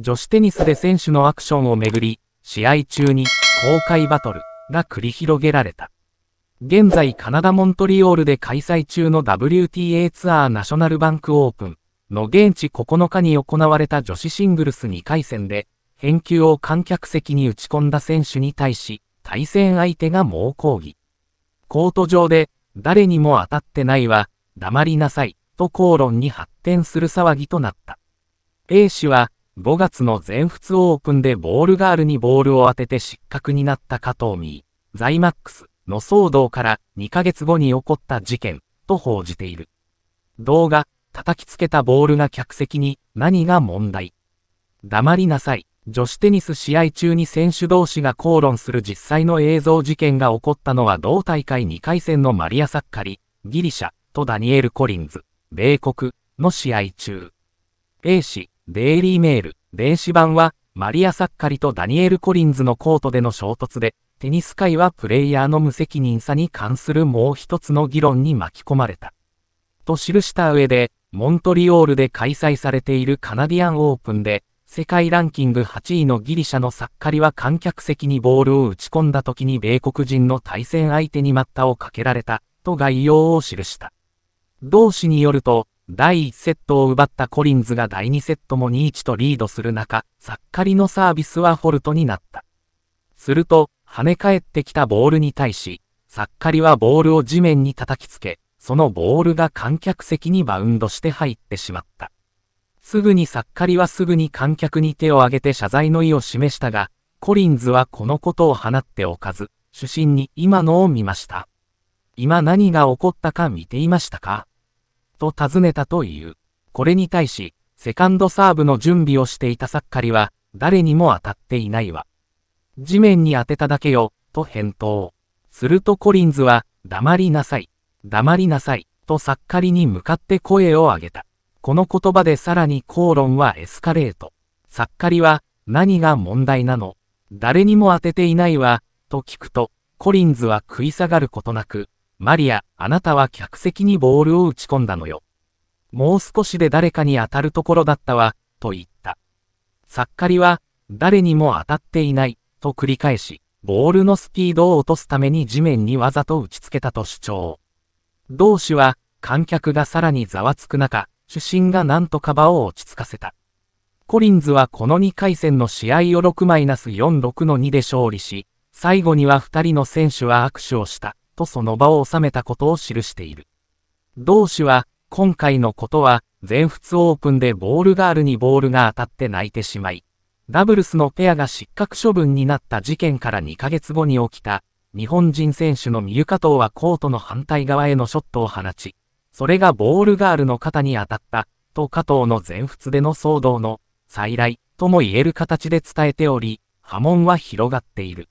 女子テニスで選手のアクションをめぐり、試合中に公開バトルが繰り広げられた。現在カナダ・モントリオールで開催中の WTA ツアーナショナルバンクオープンの現地9日に行われた女子シングルス2回戦で、返球を観客席に打ち込んだ選手に対し、対戦相手が猛抗議。コート上で、誰にも当たってないは、黙りなさい、と口論に発展する騒ぎとなった。A 氏は、5月の全仏オープンでボールガールにボールを当てて失格になった加藤美、ザイマックスの騒動から2ヶ月後に起こった事件と報じている。動画、叩きつけたボールが客席に何が問題黙りなさい。女子テニス試合中に選手同士が口論する実際の映像事件が起こったのは同大会2回戦のマリア・サッカリ、ギリシャとダニエル・コリンズ、米国の試合中。A 氏、デイリーメール、電子版は、マリア・サッカリとダニエル・コリンズのコートでの衝突で、テニス界はプレイヤーの無責任さに関するもう一つの議論に巻き込まれた。と記した上で、モントリオールで開催されているカナディアンオープンで、世界ランキング8位のギリシャのサッカリは観客席にボールを打ち込んだ時に米国人の対戦相手に待ったをかけられた、と概要を記した。同氏によると、第1セットを奪ったコリンズが第2セットも2-1とリードする中、さッカリのサービスはフォルトになった。すると、跳ね返ってきたボールに対し、さッカリはボールを地面に叩きつけ、そのボールが観客席にバウンドして入ってしまった。すぐにサッカリはすぐに観客に手を挙げて謝罪の意を示したが、コリンズはこのことを放っておかず、主審に今のを見ました。今何が起こったか見ていましたかと尋ねたという。これに対し、セカンドサーブの準備をしていたサッカリは、誰にも当たっていないわ。地面に当てただけよ、と返答。するとコリンズは、黙りなさい、黙りなさい、とサッカリに向かって声を上げた。この言葉でさらに口論はエスカレート。サッカリは、何が問題なの誰にも当てていないわ、と聞くと、コリンズは食い下がることなく、マリア、あなたは客席にボールを打ち込んだのよ。もう少しで誰かに当たるところだったわ、と言った。サッカリは、誰にも当たっていない、と繰り返し、ボールのスピードを落とすために地面にわざと打ちつけたと主張。同志は、観客がさらにざわつく中、主審が何とか場を落ち着かせた。コリンズはこの2回戦の試合を6-46の2で勝利し、最後には2人の選手は握手をした。とその場を収めたことを記している。同氏は、今回のことは、全仏オープンでボールガールにボールが当たって泣いてしまい、ダブルスのペアが失格処分になった事件から2ヶ月後に起きた、日本人選手のミ浦加藤はコートの反対側へのショットを放ち、それがボールガールの肩に当たった、と加藤の全仏での騒動の、再来、とも言える形で伝えており、波紋は広がっている。